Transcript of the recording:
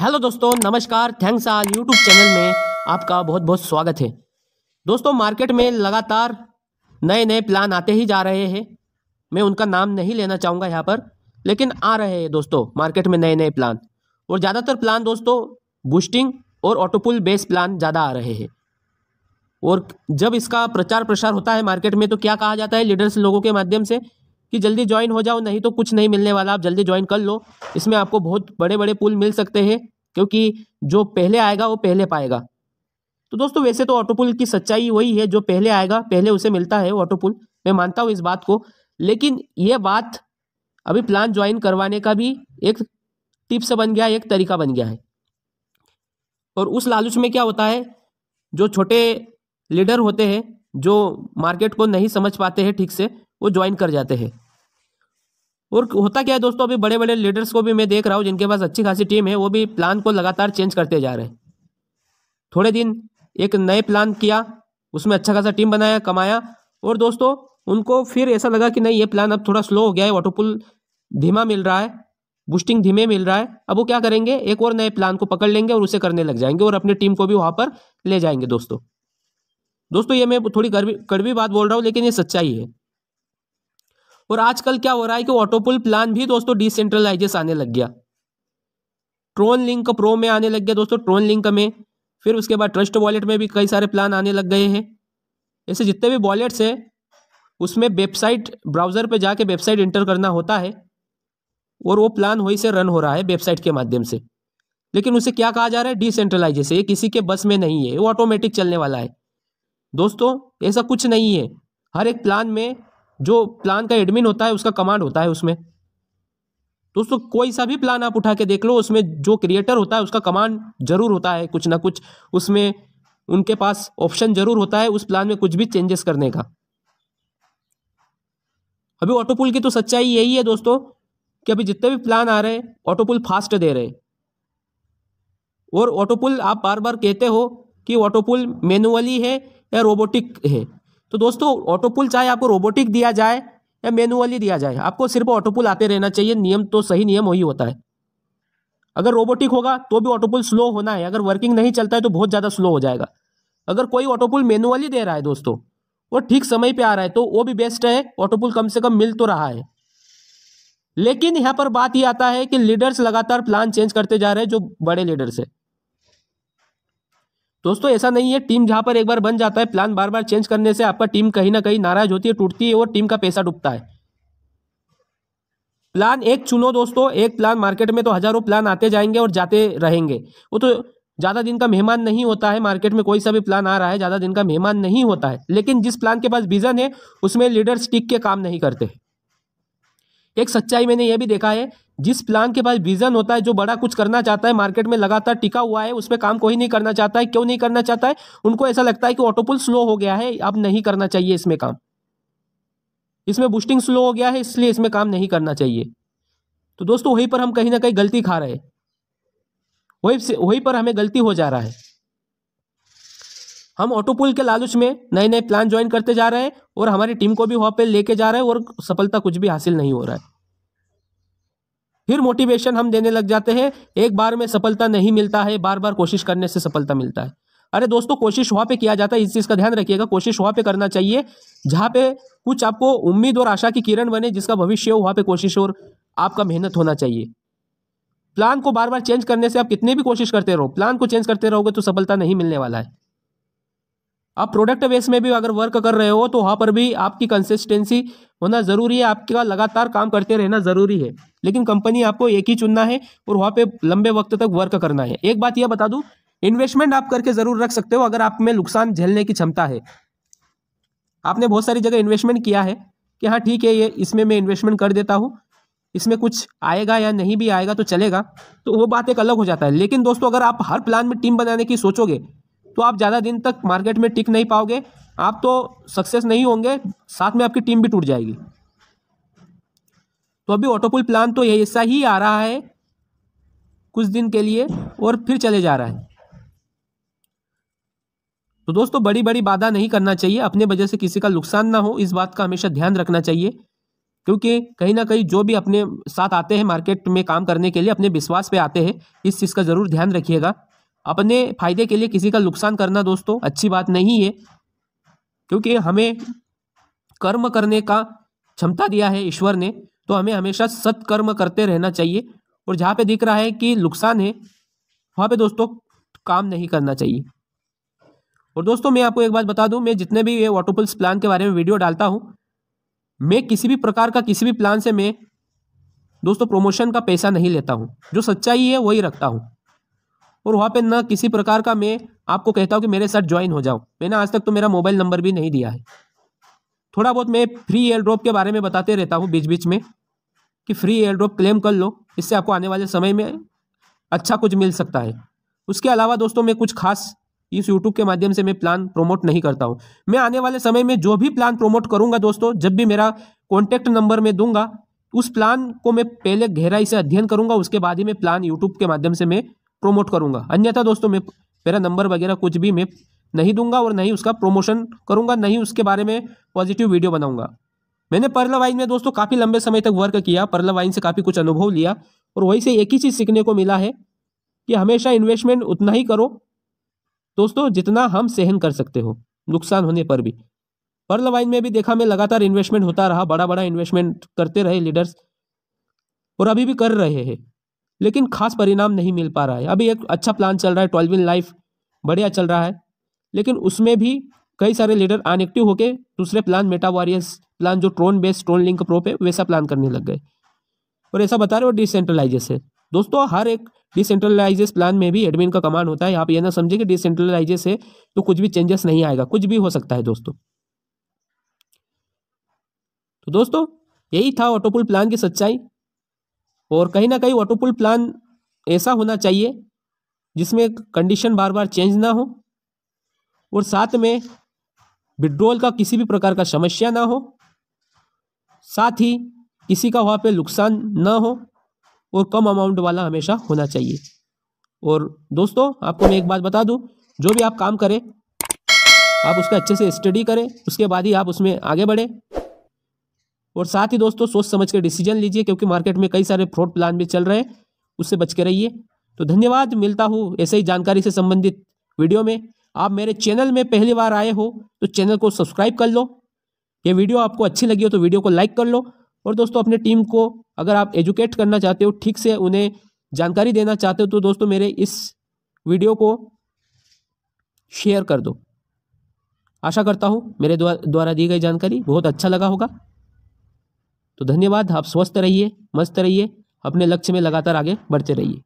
hello दोस्तों नमस्कार thanks आल YouTube channel में आपका बहुत बहुत स्वागत है दोस्तों मार्केट में लगातार नए नए प्लान आते ही जा रहे हैं मैं उनका नाम नहीं लेना चाहूँगा यहाँ पर लेकिन आ रहे हैं दोस्तों मार्केट में नए नए प्लान और ज़्यादातर प्लान दोस्तों बूस्टिंग और ऑटोपुल बेस प्लान ज़्यादा आ रहे हैं और जब इसका प्रचार प्रसार होता है मार्केट में तो क्या कहा जाता है लीडर्स लोगों के माध्यम से कि जल्दी ज्वाइन हो जाओ नहीं तो कुछ नहीं मिलने वाला आप जल्दी ज्वाइन कर लो इसमें आपको बहुत बड़े बड़े पुल मिल सकते हैं क्योंकि जो पहले आएगा वो पहले पाएगा तो दोस्तों वैसे तो ऑटो पुल की सच्चाई वही है जो पहले आएगा पहले उसे मिलता है ऑटो पुल मैं मानता हूँ इस बात को लेकिन ये बात अभी प्लान ज्वाइन करवाने का भी एक टिप्स बन गया एक तरीका बन गया है और उस लालच में क्या होता है जो छोटे लीडर होते हैं जो मार्केट को नहीं समझ पाते हैं ठीक से वो ज्वाइन कर जाते हैं और होता क्या है दोस्तों अभी बड़े बड़े लीडर्स को भी मैं देख रहा हूँ जिनके पास अच्छी खासी टीम है वो भी प्लान को लगातार चेंज करते जा रहे हैं थोड़े दिन एक नए प्लान किया उसमें अच्छा खासा टीम बनाया कमाया और दोस्तों उनको फिर ऐसा लगा कि नहीं ये प्लान अब थोड़ा स्लो हो गया है वाटरपुल धीमा मिल रहा है बूस्टिंग धीमे मिल रहा है अब वो क्या करेंगे एक और नए प्लान को पकड़ लेंगे और उसे करने लग जाएंगे और अपनी टीम को भी वहाँ पर ले जाएंगे दोस्तों दोस्तों ये मैं थोड़ी कड़वी बात बोल रहा हूँ लेकिन ये सच्चाई है और आजकल क्या हो रहा है कि ऑटोपुल प्लान भी दोस्तों डिसेंट्रलाइजेस आने लग गया ट्रोन लिंक प्रो में आने लग गया दोस्तों ट्रोन लिंक में फिर उसके बाद ट्रस्ट वॉलेट में भी कई सारे प्लान आने लग गए हैं ऐसे जितने भी वॉलेट्स हैं उसमें वेबसाइट ब्राउज़र पर जाके वेबसाइट इंटर करना होता है और वो प्लान वहीं से रन हो रहा है वेबसाइट के माध्यम से लेकिन उसे क्या कहा जा रहा है डिसेंट्रलाइजेस ये किसी के बस में नहीं है वो ऑटोमेटिक चलने वाला है दोस्तों ऐसा कुछ नहीं है हर एक प्लान में जो प्लान का एडमिन होता है उसका कमांड होता है उसमें दोस्तों कोई सा भी प्लान आप उठा के देख लो उसमें जो क्रिएटर होता है उसका कमांड जरूर होता है कुछ ना कुछ उसमें उनके पास ऑप्शन जरूर होता है उस प्लान में कुछ भी चेंजेस करने का अभी ऑटोपुल की तो सच्चाई यही है दोस्तों कि अभी जितने भी प्लान आ रहे हैं ऑटोपुल फास्ट दे रहे हैं और ऑटोपुल आप बार बार कहते हो कि ऑटोपुल मैनुअली है या रोबोटिक है तो दोस्तों ऑटो पुल चाहे आपको रोबोटिक दिया जाए या मैनुअली दिया जाए आपको सिर्फ ऑटो पुल आते रहना चाहिए नियम तो सही नियम वही होता है अगर रोबोटिक होगा तो भी ऑटो पुल स्लो होना है अगर वर्किंग नहीं चलता है तो बहुत ज़्यादा स्लो हो जाएगा अगर कोई ऑटो पुल मैनुअली दे रहा है दोस्तों वो ठीक समय पे आ रहा है तो वो भी बेस्ट है ऑटो पुल कम से कम मिल तो रहा है लेकिन यहाँ पर बात ये आता है कि लीडर्स लगातार प्लान चेंज करते जा रहे हैं जो बड़े लीडर्स है दोस्तों ऐसा नहीं है टीम जहाँ पर एक बार बन जाता है प्लान बार बार चेंज करने से आपका टीम कहीं ना कहीं नाराज होती है टूटती है और टीम का पैसा डूबता है प्लान एक चुनो दोस्तों एक प्लान मार्केट में तो हजारों प्लान आते जाएंगे और जाते रहेंगे वो तो ज़्यादा दिन का मेहमान नहीं होता है मार्केट में कोई सा भी प्लान आ रहा है ज़्यादा दिन का मेहमान नहीं होता है लेकिन जिस प्लान के पास विजन है उसमें लीडर स्टिक के काम नहीं करते एक सच्चाई मैंने यह भी देखा है जिस प्लान के पास विजन होता है जो बड़ा कुछ करना चाहता है मार्केट में लगातार टिका हुआ है उस पर काम कोई नहीं करना चाहता है क्यों नहीं करना चाहता है उनको ऐसा लगता है कि ऑटोपुल स्लो हो गया है अब नहीं करना चाहिए इसमें काम इसमें बूस्टिंग स्लो हो गया है इसलिए इसमें काम नहीं करना चाहिए तो दोस्तों वहीं पर हम कहीं ना कहीं गलती खा रहे हैं वही से वहीं पर हमें गलती हो जा रहा है हम ऑटोपुल के लालच में नए नए प्लान ज्वाइन करते जा रहे हैं और हमारी टीम को भी वहाँ पर लेके जा रहे हैं और सफलता कुछ भी हासिल नहीं हो रहा है फिर मोटिवेशन हम देने लग जाते हैं एक बार में सफलता नहीं मिलता है बार बार कोशिश करने से सफलता मिलता है अरे दोस्तों कोशिश वहाँ पे किया जाता है इस चीज़ का ध्यान रखिएगा कोशिश वहाँ पे करना चाहिए जहाँ पे कुछ आपको उम्मीद और आशा की किरण बने जिसका भविष्य हो वहाँ पे कोशिश और आपका मेहनत होना चाहिए प्लान को बार बार चेंज करने से आप कितने भी कोशिश करते रहो प्लान को चेंज करते रहोगे तो सफलता नहीं मिलने वाला है आप प्रोडक्ट बेस में भी अगर वर्क कर रहे हो तो वहाँ पर भी आपकी कंसिस्टेंसी होना ज़रूरी है आपका लगातार काम करते रहना ज़रूरी है लेकिन कंपनी आपको एक ही चुनना है और वहाँ पे लंबे वक्त तक वर्क करना है एक बात यह बता दूँ इन्वेस्टमेंट आप करके ज़रूर रख सकते हो अगर आप में नुकसान झेलने की क्षमता है आपने बहुत सारी जगह इन्वेस्टमेंट किया है कि हाँ ठीक है ये इसमें मैं इन्वेस्टमेंट कर देता हूँ इसमें कुछ आएगा या नहीं भी आएगा तो चलेगा तो वो बात एक अलग हो जाता है लेकिन दोस्तों अगर आप हर प्लान में टीम बनाने की सोचोगे तो आप ज़्यादा दिन तक मार्केट में टिक नहीं पाओगे आप तो सक्सेस नहीं होंगे साथ में आपकी टीम भी टूट जाएगी तो अभी ऑटोपुल प्लान तो ऐसा ही आ रहा है कुछ दिन के लिए और फिर चले जा रहा है तो दोस्तों बड़ी बड़ी बाधा नहीं करना चाहिए अपने वजह से किसी का नुकसान ना हो इस बात का हमेशा ध्यान रखना चाहिए क्योंकि कहीं ना कहीं जो भी अपने साथ आते हैं मार्केट में काम करने के लिए अपने विश्वास पे आते हैं इस चीज़ का ज़रूर ध्यान रखिएगा अपने फायदे के लिए किसी का नुकसान करना दोस्तों अच्छी बात नहीं है क्योंकि हमें कर्म करने का क्षमता दिया है ईश्वर ने तो हमें हमेशा सत्कर्म करते रहना चाहिए और जहाँ पे दिख रहा है कि नुकसान है वहाँ पे दोस्तों काम नहीं करना चाहिए और दोस्तों मैं आपको एक बात बता दूँ मैं जितने भी ये वाटरपुल्स प्लान के बारे में वीडियो डालता हूँ मैं किसी भी प्रकार का किसी भी प्लान से मैं दोस्तों प्रमोशन का पैसा नहीं लेता हूँ जो सच्चाई है वही रखता हूँ और वहाँ पे न किसी प्रकार का मैं आपको कहता हूँ कि मेरे साथ ज्वाइन हो जाओ मैंने आज तक तो मेरा मोबाइल नंबर भी नहीं दिया है थोड़ा बहुत मैं फ्री एयर ड्रॉप के बारे में बताते रहता हूँ बीच बीच में कि फ्री एयर ड्रॉप क्लेम कर लो इससे आपको आने वाले समय में अच्छा कुछ मिल सकता है उसके अलावा दोस्तों मैं कुछ खास इस यूट्यूब के माध्यम से मैं प्लान प्रोमोट नहीं करता हूँ मैं आने वाले समय में जो भी प्लान प्रोमोट करूँगा दोस्तों जब भी मेरा कॉन्टैक्ट नंबर मैं दूंगा उस प्लान को मैं पहले गहराई से अध्ययन करूँगा उसके बाद ही मैं प्लान यूट्यूब के माध्यम से मैं प्रोमोट करूंगा अन्यथा दोस्तों मैं मेरा नंबर वगैरह कुछ भी मैं नहीं दूंगा और नहीं उसका प्रमोशन करूंगा नहीं उसके बारे में पॉजिटिव वीडियो बनाऊंगा मैंने पर्ल वाइन में दोस्तों काफ़ी लंबे समय तक वर्क किया पर्ला वाइन से काफ़ी कुछ अनुभव लिया और वहीं से एक ही चीज़ सीखने को मिला है कि हमेशा इन्वेस्टमेंट उतना ही करो दोस्तों जितना हम सहन कर सकते हो नुकसान होने पर भी पर्ल वाइन में भी देखा मैं लगातार इन्वेस्टमेंट होता रहा बड़ा बड़ा इन्वेस्टमेंट करते रहे लीडर्स और अभी भी कर रहे हैं लेकिन खास परिणाम नहीं मिल पा रहा है अभी एक अच्छा प्लान चल रहा है ट्वेल्व इन लाइफ बढ़िया चल रहा है लेकिन उसमें भी कई सारे लीडर अनएक्टिव होकर दूसरे प्लान मेटा वॉरियर्स प्लान जो Tron based Tron link pro पे वैसा प्लान करने लग गए और ऐसा बता रहे हो डिसेंट्रलाइजेस है दोस्तों हर एक डिसेंट्रलाइजेस प्लान में भी एडमिन का कमान होता है आप ये ना समझे कि डिसेंट्रलाइजेस है तो कुछ भी चेंजेस नहीं आएगा कुछ भी हो सकता है दोस्तों तो दोस्तों यही था ऑटोपुल प्लान की सच्चाई और कहीं ना कहीं ऑटोपुल प्लान ऐसा होना चाहिए जिसमें कंडीशन बार बार चेंज ना हो और साथ में विड्रोल का किसी भी प्रकार का समस्या ना हो साथ ही किसी का वहाँ पे नुकसान ना हो और कम अमाउंट वाला हमेशा होना चाहिए और दोस्तों आपको मैं एक बात बता दूँ जो भी आप काम करें आप उसका अच्छे से स्टडी करें उसके बाद ही आप उसमें आगे बढ़ें और साथ ही दोस्तों सोच समझ कर डिसीजन लीजिए क्योंकि मार्केट में कई सारे फ्रॉड प्लान भी चल रहे हैं उससे बच के रहिए तो धन्यवाद मिलता हूँ ऐसे ही जानकारी से संबंधित वीडियो में आप मेरे चैनल में पहली बार आए हो तो चैनल को सब्सक्राइब कर लो ये वीडियो आपको अच्छी लगी हो तो वीडियो को लाइक कर लो और दोस्तों अपने टीम को अगर आप एजुकेट करना चाहते हो ठीक से उन्हें जानकारी देना चाहते हो तो दोस्तों मेरे इस वीडियो को शेयर कर दो आशा करता हूँ मेरे द्वारा दी गई जानकारी बहुत अच्छा लगा होगा तो धन्यवाद आप स्वस्थ रहिए मस्त रहिए अपने लक्ष्य में लगातार आगे बढ़ते रहिए